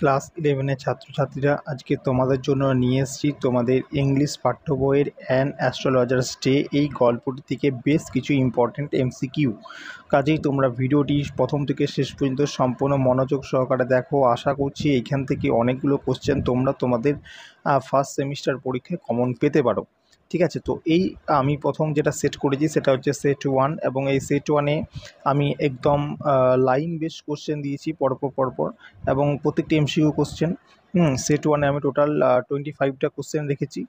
class ইলেভেনের ছাত্রছাত্রীরা আজকে তোমাদের জন্য নিয়ে এসেছি তোমাদের ইংলিশ পাঠ্য বইয়ের অ্যান অ্যাস্ট্রোলজার্স ডে এই গল্পটি থেকে বেশ কিছু ইম্পর্ট্যান্ট এমসিকিউ কাজেই তোমরা ভিডিওটি প্রথম থেকে শেষ পর্যন্ত সম্পূর্ণ মনোযোগ সহকারে দেখো আশা করছি এখান থেকে অনেকগুলো কোশ্চেন তোমরা তোমাদের ফার্স্ট সেমিস্টার পরীক্ষায় কমন পেতে পারো ঠিক আছে তো এই আমি প্রথম যেটা সেট করেছি সেটা হচ্ছে সেট ওয়ান এবং এই সেট ওয়ানে আমি একদম লাইন বেশ কোশ্চেন দিয়েছি পরপর পরপর এবং প্রত্যেকটি এমসিউ কোশ্চেন হুম সেট ওয়ানে আমি টোটাল টোয়েন্টি ফাইভটা কোশ্চেন রেখেছি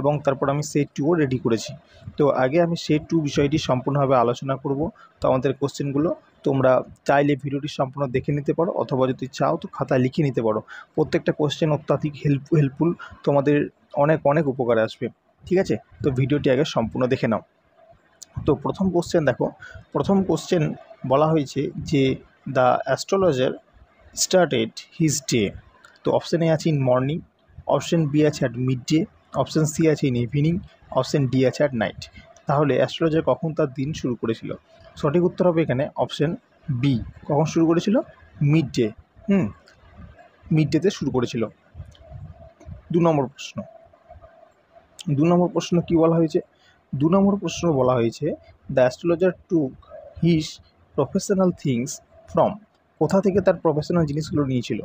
এবং তারপর আমি সেট টুও রেডি করেছি তো আগে আমি সেট টু বিষয়টি সম্পূর্ণভাবে আলোচনা করব তো আমাদের কোশ্চেনগুলো তোমরা চাইলে ভিডিওটি সম্পূর্ণ দেখে নিতে পারো অথবা যদি চাও তো খাতায় লিখে নিতে পারো প্রত্যেকটা কোশ্চেন অত্যাধিক হেল্প হেল্পফুল তোমাদের অনেক অনেক উপকারে আসবে ঠিক আছে তো ভিডিওটি আগে সম্পূর্ণ দেখে নাও তো প্রথম কোশ্চেন দেখো প্রথম কোশ্চেন বলা হয়েছে যে the astrologer started his day তো অপশান এ আছে ইন মর্নিং অপশান বি আছে at midday option C আছে ইন ইভিনিং অপশান ডি আছে অ্যাট নাইট তাহলে অ্যাস্ট্রোলজার কখন তার দিন শুরু করেছিল সঠিক উত্তর হবে এখানে অপশান বি কখন শুরু করেছিল মিড ডে হুম মিড ডেতে শুরু করেছিল দু নম্বর প্রশ্ন দু নম্বর প্রশ্ন কি বলা হয়েছে দু নম্বর প্রশ্ন বলা হয়েছে the astrologer took his professional things from কোথা থেকে তার প্রফেশনাল জিনিসগুলো নিয়েছিল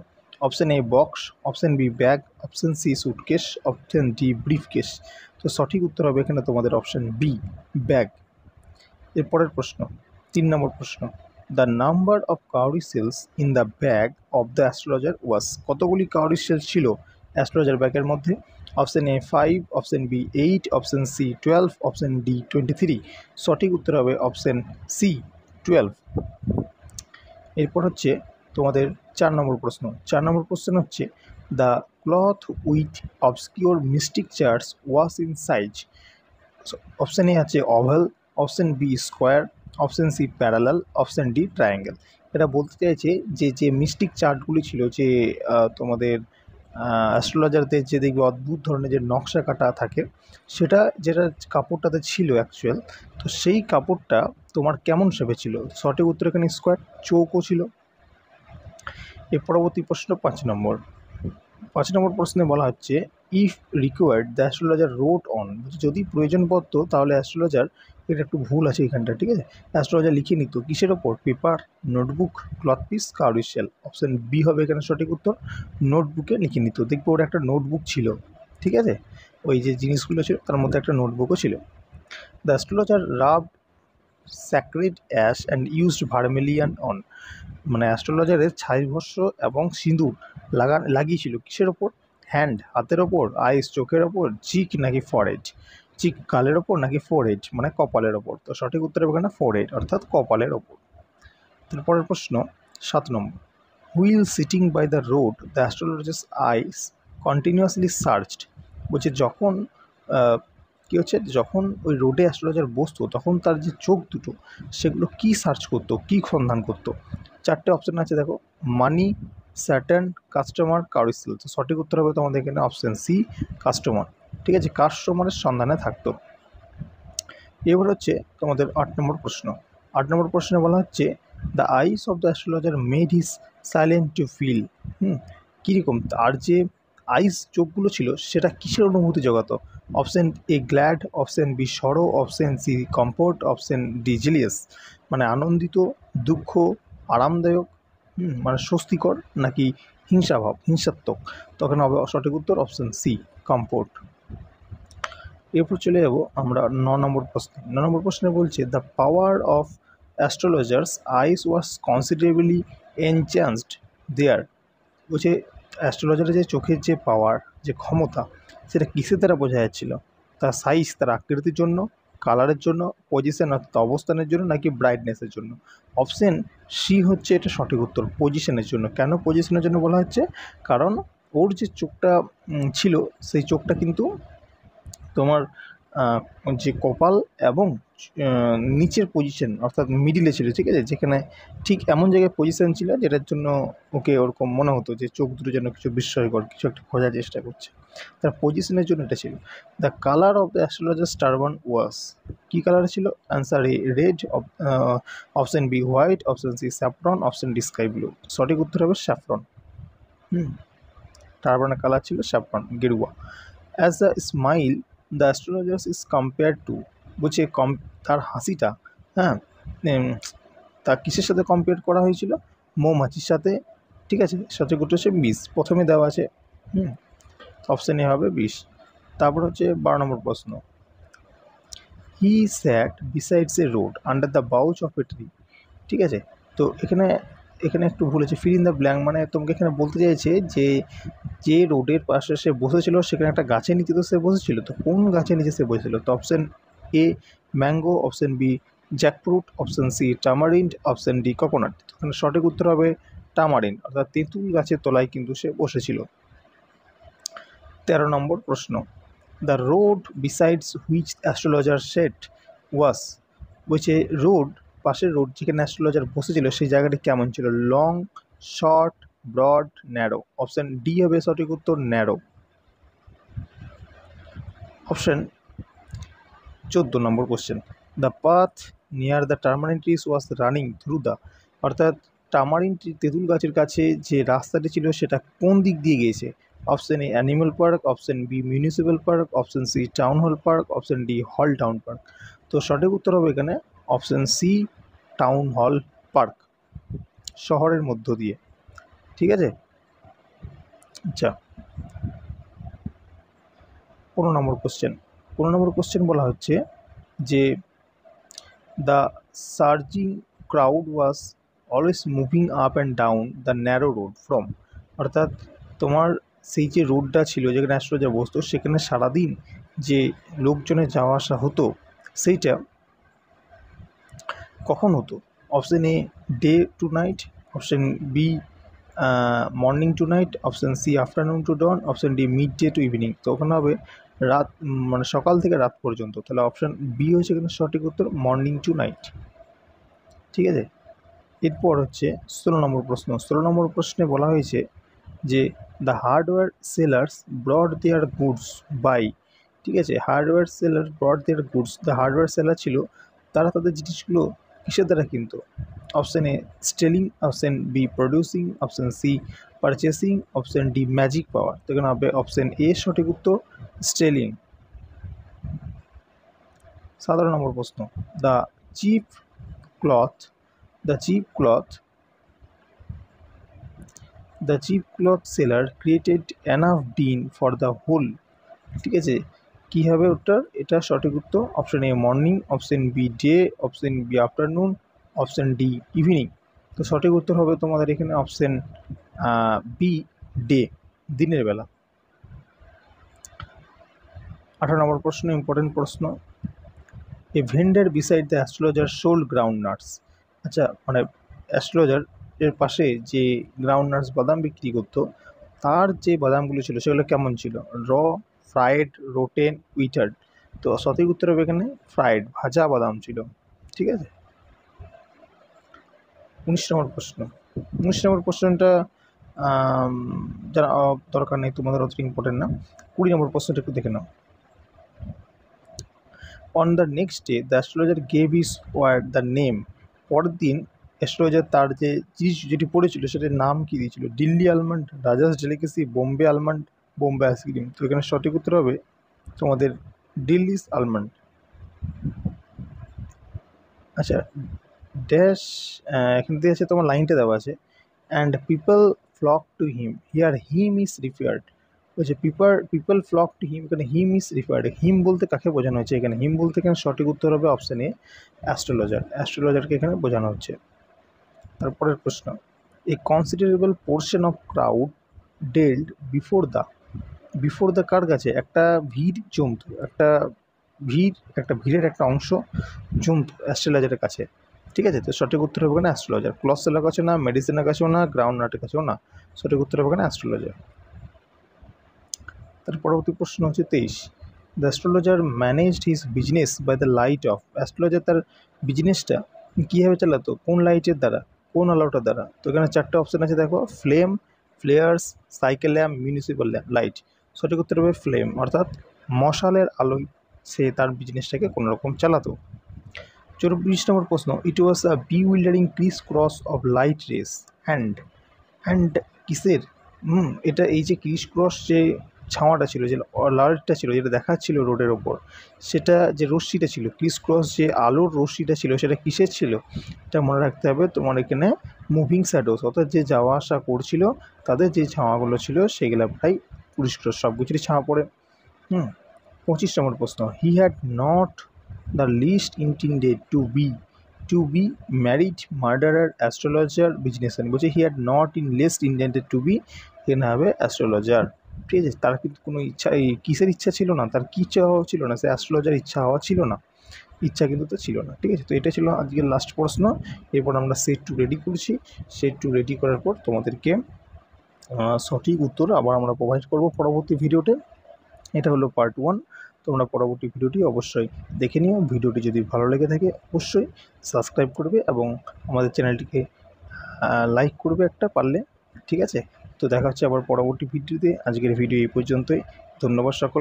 option A box option B bag option C suitcase option D briefcase তো সঠিক উত্তর হবে এখানে তোমাদের অপশান বি ব্যাগ এরপরের প্রশ্ন তিন নম্বর প্রশ্ন the number of cowrie shells in the bag of the astrologer was কতগুলি কাউরি সেলস ছিল অ্যাস্ট্রোলজার ব্যাগের মধ্যে option A five option B eight option C twelve option D twenty three সঠিক উত্তর হবে অপশন সি টুয়েলভ এরপর হচ্ছে তোমাদের চার নম্বর প্রশ্ন চার নম্বর প্রশ্ন হচ্ছে the cloth with obscure mystic charts was in size option A আছে oval option B square option C parallel option D triangle এটা বলতে চাইছে যে যে মিস্টিক চার্টগুলি ছিল যে তোমাদের অ্যাস্ট্রোলজারদের যে দেখবে অদ্ভুত ধরনের যে নকশা কাটা থাকে সেটা যেটা কাপড়টাতে ছিল অ্যাকচুয়াল তো সেই কাপড়টা তোমার কেমন শেপে ছিল সঠিক উত্তর এখানে স্কোয়ার চৌকো ছিল এর পরবর্তী প্রশ্ন পাঁচ নম্বর পাঁচ নম্বর প্রশ্নে বলা হচ্ছে if required the astrologer wrote on যদি প্রয়োজন পড়তো তাহলে অ্যাস্ট্রোলজার এটা একটু ভুল আছে এখানটা ঠিক আছে অ্যাস্ট্রোলজার লিখে নিত কিসের ওপর paper notebook cloth piece cowrie shell option B হবে এখানে সঠিক উত্তর নোটবুকে লিখে নিত দেখবো ওর একটা নোটবুক ছিল ঠিক আছে ওই যে জিনিসগুলো ছিল তার মধ্যে একটা নোটবুকও ছিল the astrologer rub sacred ash and used vermilion on মানে অ্যাস্ট্রোলজারের ছাইভস্য এবং সিঁদুর লাগা লাগিয়েছিল কিসের ওপর হ্যান্ড হাতের ওপর আইস চোখের ওপর চিক নাকি ফরেড চিক গালের ওপর নাকি ফোরহেড মানে কপালের ওপর তো সঠিক উত্তর হবে না অর্থাৎ কপালের ওপর তারপরের প্রশ্ন সাত নম্বর while sitting by the road the astrologist eyes continuously searched বলছে যখন কী হচ্ছে যখন ওই রোডে অ্যাস্ট্রোলজার বসতো তখন তার যে চোখ দুটো সেগুলো কি সার্চ করতো কি সন্ধান করতো চারটে অপশান আছে দেখো মানি স্যাটার্ন কাস্টমার কাউরিসেল তো সঠিক উত্তর হবে তোমাদের এখানে অপশান সি কাস্টমার ঠিক আছে কাস্টমারের সন্ধানে থাকতো এবার হচ্ছে তোমাদের আট নম্বর প্রশ্ন আট নম্বর প্রশ্নে বলা হচ্ছে the eyes of the astrologer made his silent to feel hmm কীরকম তার যে আইস চোখগুলো ছিল সেটা কিসের অনুভূতি জগাতো option A glad option B sorrow option C comfort option ডিজিলিয়াস মানে আনন্দিত দুঃখ আরামদায়ক মানে স্বস্তিকর নাকি হিংসাভাব হিংসাত্মক তখন হবে সঠিক উত্তর অপশান সি কমফোর্ট এরপর চলে যাবো আমরা ন নম্বর প্রশ্ন ন নম্বর প্রশ্নে বলছে the power of astrologer's eyes was considerably enhanced there বলছে অ্যাস্ট্রোলজারের যে চোখের যে পাওয়ার যে ক্ষমতা সেটা কিসের দ্বারা বোঝা যাচ্ছিলো তার সাইজ তার আকৃতির জন্য কালারের জন্য পজিশান অর্থাৎ অবস্থানের জন্য নাকি ব্রাইটনেসের জন্য অপশান সি হচ্ছে এটা সঠিক উত্তর পজিশানের জন্য কেন পজিশনের জন্য বলা হচ্ছে কারণ ওর যে চোখটা ছিল সেই চোখটা কিন্তু তোমার যে কপাল এবং নিচের পজিশন অর্থাৎ মিডিলে ছিল ঠিক আছে যেখানে ঠিক এমন জায়গায় পজিশান ছিল যেটার জন্য ওকে ওরকম মনে হতো যে চোখ দুটো যেন কিছু বিস্ময়কর কিছু একটা খোঁজার চেষ্টা করছে তার পজিশনের জন্য এটা ছিল the colour of the astrologer turban was কী কালার ছিল answer A red option B white option C saffron option D sky blue সঠিক উত্তর হবে স্যাফরন হুম টার্বানের কালার ছিল স্যাফরন গেরুয়া as the smile the astrologer's is compare to বুঝছে কম তার হাসিটা হ্যাঁ তা কিসের সাথে কম্পেয়ার করা হয়েছিল মৌমাছির সাথে ঠিক আছে সঠিক উত্তর হচ্ছে মিস প্রথমে দেওয়া আছে হুম অপশান এ হবে বিশ তারপর হচ্ছে বারো নম্বর প্রশ্ন he sat besides a road under the bough of a tree ঠিক আছে তো এখানে এখানে একটু ভুল ফিল ইন দ্য ব্ল্যাঙ্ক মানে তোমাকে এখানে বলতে চাইছে যে যে রোডের পাশে সে বসেছিল সেখানে একটা গাছের নিচে তো সে বসেছিল তো কোন গাছের নিচে সে বসেছিল তো option A mango option B jackfruit option C tamarind option D coconut এখানে সঠিক উত্তর হবে টামারিন্ড অর্থাৎ তেঁতুল গাছের তলায় কিন্তু সে বসেছিল তেরো নম্বর প্রশ্ন the road besides which astrologer sat was বলছে রোড পাশের রোড যেখানে অ্যাস্ট্রোলজার বসেছিল সেই জায়গাটি কেমন ছিল long short broad narrow option D হবে সঠিক উত্তর ন্যারো অপশান চোদ্দো নম্বর question the path near the tamarind trees was running through the অর্থাৎ টামারিন তেঁতুল গাছের কাছে যে রাস্তাটি ছিল সেটা কোন দিক দিয়ে গিয়েছে option A animal park option B municipal park option C town hall park option D hall town park তো সঠিক উত্তর হবে এখানে option C town hall park শহরের মধ্য দিয়ে ঠিক আছে আচ্ছা পনেরো নম্বর কোশ্চেন পনেরো নম্বর কোশ্চেন বলা হচ্ছে যে the surging crowd was always moving up and down the narrow road from অর্থাৎ তোমার সেই যে রোডটা ছিল যেখানে অ্যাস্ট্রোজা বসতো সেখানে সারাদিন যে লোকজনের যাওয়া আসা হতো সেইটা কখন হতো option A day to night option B morning to night option C afternoon to dawn option D midday to evening তো ওখানে হবে রাত মানে সকাল থেকে রাত পর্যন্ত তাহলে অপশান বি হচ্ছে এখানে সঠিক উত্তর মর্নিং টু নাইট ঠিক আছে এরপর হচ্ছে ষোলো নম্বর প্রশ্ন ষোলো নম্বর প্রশ্নে বলা হয়েছে যে the hardware sellers brought their goods by ঠিক আছে hardware seller brought their goods the hardware seller ছিল তারা তাদের জিনিসগুলো কিসের দ্বারা কিনতো option A stealing option B producing option C purchasing option D magic power তো এখানে হবে অপশান এ সঠিক উত্তর স্টেলিং সাধারণ নম্বর প্রশ্ন the cheap cloth the cheap cloth the cheap cloth seller created enough din for the whole ঠিক আছে কী হবে ওটার এটা সঠিক উত্তর option A morning option B day option B afternoon option D evening তো সঠিক উত্তর হবে তোমাদের এখানে অপশান বি ডে দিনের বেলা আঠারো নম্বর প্রশ্ন ইম্পর্টেন্ট প্রশ্ন a vendor beside the astrologer sold groundnuts আচ্ছা মানে অ্যাস্ট্রোলজার এর পাশে যে গ্রাউন্ড নাটস বাদাম বিক্রি করত তার যে বাদামগুলো ছিল সেগুলো কেমন ছিল র ফ্রায়েড রোটেন উইটার্ড তো সঠিক উত্তর হবে এখানে ফ্রায়েড ভাজা বাদাম ছিল ঠিক আছে উনিশ নম্বর প্রশ্ন উনিশ নম্বর প্রশ্নটা যারা দরকার নেই তোমাদের অত ইম্পর্টেন্ট না কুড়ি নম্বর প্রশ্নটা একটু দেখে নাও on the next day the astrologer gave his ware the name দিন অ্যাস্ট্রোলজার তার যে চিজ যেটি পড়েছিল সেটির নাম কী দিয়েছিল Delhi almond Raja's delicacy Bombay almond Bombay ice cream তো এখানে সঠিক উত্তর হবে তোমাদের ডিল্লিস আলমন্ড আচ্ছা ড্যাশ এখানে দিয়ে আছে তোমার লাইনটা দেওয়া আছে and people flock to him hear him is রিফিয়ার্ড বলছে পিপার পিপল ফ্লক টু হিম এখানে হিম ইজ রিফার্ড হিম বলতে কাকে বোঝানো হচ্ছে এখানে হিম বলতে এখানে সঠিক উত্তর হবে অপশানে অ্যাস্ট্রোলজার অ্যাস্ট্রোলজারকে এখানে বোঝানো হচ্ছে তারপরের প্রশ্ন a considerable portion of crowd dallied before the before the কার কাছে একটা ভিড় জমত একটা ভিড় একটা ভিড়ের একটা অংশ জমত অ্যাস্ট্রোলজারের কাছে ঠিক আছে তো সঠিক উত্তর হবে না অ্যাস্ট্রোলজার ক্লসেলার কাছে না মেডিসিনের কাছেও না গ্রাউন্ড নাটের কাছেও না সঠিক উত্তর হবে কেন অ্যাস্ট্রোলজার তার পরবর্তী প্রশ্ন হচ্ছে তেইশ the astrologer managed his business by the light of astrologer তার বিজনেসটা কীভাবে চালাতো কোন লাইটের দ্বারা কোন অ্যালাউটার দ্বারা তো এখানে চারটে অপশান আছে দেখো flame flares cycle lamp municipal light সঠিক উত্তর হবে ফ্লেম অর্থাৎ মশালের আলোয় সে তার বিজনেসটাকে কোনোরকম চালাতো চব্বিশ নম্বর প্রশ্ন it was a bewildering criss cross of light rays and and কিসের হুম এটা এই যে ক্রিস ক্রস যে ছাওয়াটা ছিল যে লাইটটা ছিল যেটা দেখাচ্ছিল রোডের ওপর সেটা যে রশ্মিটা ছিল ক্রিস ক্রস যে আলোর রশ্মিটা ছিল সেটা কিসের ছিল এটা মনে রাখতে হবে তোমার এখানে মুভিং শ্যাডোস অর্থাৎ যে যাওয়া আসা করছিল তাদের যে ছাওয়াগুলো ছিল সেগুলো প্রায় পুলিশ ক্রস সবগুলোরই ছাওয়া পড়ে হুম পঁচিশ নম্বর প্রশ্ন he had not the list intended to be to be married murderer astrologer business বলছে he had not in list intended to be এখানে হবে অ্যাস্ট্রোলজার ঠিক আছে তার কিন্তু কোনো ইচ্ছা এই কিসের ইচ্ছা ছিল না তার কী ইচ্ছা হওয়া ছিল না সে অ্যাস্ট্রোলজার ইচ্ছা হওয়া ছিল না ইচ্ছা কিন্তু তো ছিল না ঠিক আছে তো এটা ছিল আজকের লাস্ট প্রশ্ন এরপর আমরা সেট টু রেডি করছি সেট টু রেডি করার পর তোমাদেরকে সঠিক উত্তর আবার আমরা প্রোভাইড করব পরবর্তী ভিডিওতে এটা হলো পার্ট ওয়ান তোমরা পরবর্তী ভিডিওটি অবশ্যই দেখে নিও ভিডিওটি যদি ভালো লেগে থাকে অবশ্যই সাবস্ক্রাইব করবে এবং আমাদের চ্যানেলটিকে লাইক করবে একটা পারলে ঠিক আছে তো দেখা হচ্ছে আবার পরবর্তী ভিডিওতে আজকের ভিডিও এই পর্যন্তই ধন্যবাদ সকল